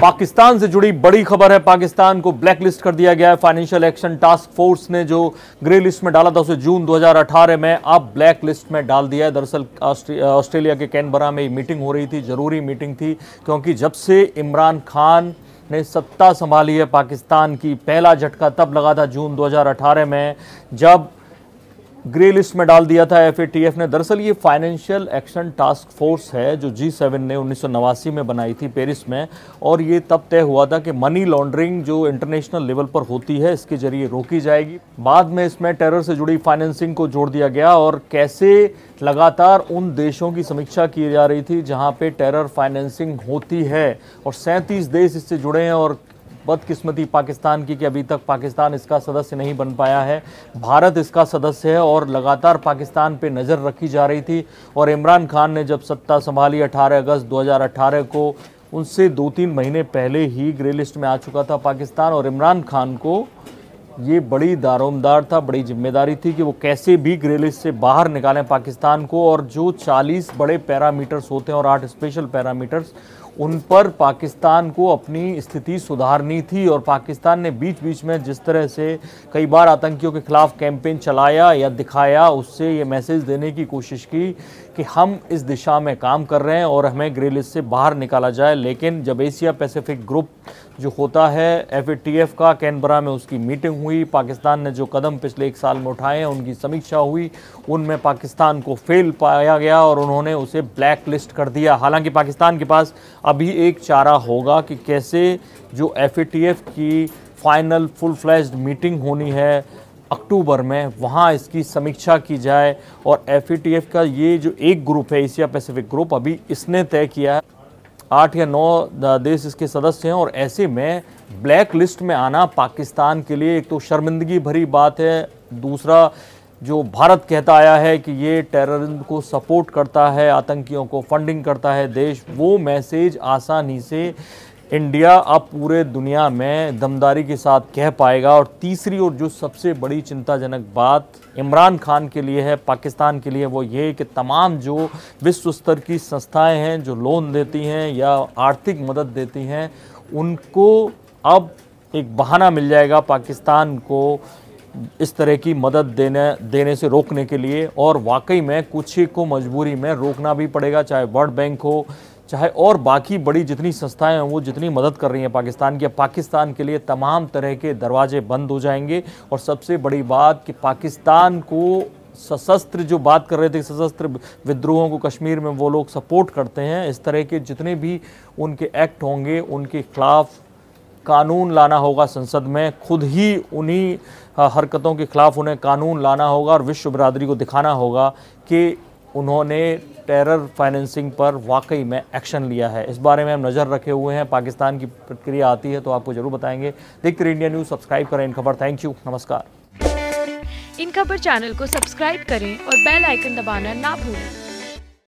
पाकिस्तान से जुड़ी बड़ी खबर है पाकिस्तान को ब्लैक लिस्ट कर दिया गया है फाइनेंशियल एक्शन टास्क फोर्स ने जो ग्रे लिस्ट में डाला था उसे जून 2018 में अब ब्लैक लिस्ट में डाल दिया है दरअसल ऑस्ट्रेलिया के कैनबरा में मीटिंग हो रही थी ज़रूरी मीटिंग थी क्योंकि जब से इमरान खान ने सत्ता संभाली है पाकिस्तान की पहला झटका तब लगा था जून 2018 में जब ग्रे लिस्ट में डाल दिया था एफएटीएफ ने दरअसल ये फाइनेंशियल एक्शन टास्क फोर्स है जो जी सेवन ने उन्नीस में बनाई थी पेरिस में और ये तब तय हुआ था कि मनी लॉन्ड्रिंग जो इंटरनेशनल लेवल पर होती है इसके जरिए रोकी जाएगी बाद में इसमें टेरर से जुड़ी फाइनेंसिंग को जोड़ दिया गया और कैसे लगातार उन देशों की समीक्षा की जा रही थी जहाँ पर टेरर फाइनेंसिंग होती है और सैंतीस देश इससे जुड़े हैं और बदकिस्मती पाकिस्तान की कि अभी तक पाकिस्तान इसका सदस्य नहीं बन पाया है भारत इसका सदस्य है और लगातार पाकिस्तान पे नज़र रखी जा रही थी और इमरान खान ने जब सत्ता संभाली 18 अगस्त 2018 को उनसे दो तीन महीने पहले ही ग्रे लिस्ट में आ चुका था पाकिस्तान और इमरान खान को ये बड़ी दारोमदार था बड़ी जिम्मेदारी थी कि वो कैसे भी ग्रे लिस्ट से बाहर निकालें पाकिस्तान को और जो 40 बड़े पैरामीटर्स होते हैं और आठ स्पेशल पैरामीटर्स उन पर पाकिस्तान को अपनी स्थिति सुधारनी थी और पाकिस्तान ने बीच बीच में जिस तरह से कई बार आतंकियों के खिलाफ कैंपेन चलाया या दिखाया उससे ये मैसेज देने की कोशिश की कि हम इस दिशा में काम कर रहे हैं और हमें ग्रे लिस्ट से बाहर निकाला जाए लेकिन जब एशिया पैसिफिक ग्रुप जो होता है एफ का कैनबरा में उसकी मीटिंग हुई पाकिस्तान ने जो कदम पिछले एक साल में उठाए हैं उनकी समीक्षा हुई उनमें पाकिस्तान को फेल पाया गया और उन्होंने उसे ब्लैक लिस्ट कर दिया हालांकि पाकिस्तान के पास अभी एक चारा होगा कि कैसे जो एफ की फाइनल फुल फ्लैश मीटिंग होनी है अक्टूबर में वहाँ इसकी समीक्षा की जाए और एफ का ये जो एक ग्रुप है एशिया पैसिफिक ग्रुप अभी इसने तय किया है आठ या नौ देश इसके सदस्य हैं और ऐसे में ब्लैक लिस्ट में आना पाकिस्तान के लिए एक तो शर्मिंदगी भरी बात है दूसरा जो भारत कहता आया है कि ये टेररिज्म को सपोर्ट करता है आतंकियों को फंडिंग करता है देश वो मैसेज आसानी से इंडिया अब पूरे दुनिया में दमदारी के साथ कह पाएगा और तीसरी और जो सबसे बड़ी चिंताजनक बात इमरान खान के लिए है पाकिस्तान के लिए वो ये कि तमाम जो विश्व स्तर की संस्थाएं हैं जो लोन देती हैं या आर्थिक मदद देती हैं उनको अब एक बहाना मिल जाएगा पाकिस्तान को इस तरह की मदद देने देने से रोकने के लिए और वाकई में कुछ ही को मजबूरी में रोकना भी पड़ेगा चाहे वर्ल्ड बैंक हो चाहे और बाकी बड़ी जितनी संस्थाएं हैं वो जितनी मदद कर रही हैं पाकिस्तान की पाकिस्तान के लिए तमाम तरह के दरवाजे बंद हो जाएंगे और सबसे बड़ी बात कि पाकिस्तान को सशस्त्र जो बात कर रहे थे सशस्त्र विद्रोहों को कश्मीर में वो लोग सपोर्ट करते हैं इस तरह के जितने भी उनके एक्ट होंगे उनके खिलाफ कानून लाना होगा संसद में खुद ही उन्हीं हरकतों के ख़िलाफ़ उन्हें कानून लाना होगा और विश्व बरदरी को दिखाना होगा कि उन्होंने टेरर फाइनेंसिंग पर वाकई में एक्शन लिया है इस बारे में हम नज़र रखे हुए हैं पाकिस्तान की प्रतिक्रिया आती है तो आपको ज़रूर बताएंगे देखते रहिए इंडिया न्यूज़ सब्सक्राइब करें इन खबर थैंक यू नमस्कार इन खबर चैनल को सब्सक्राइब करें और बेल आइकन दबाना ना भूलें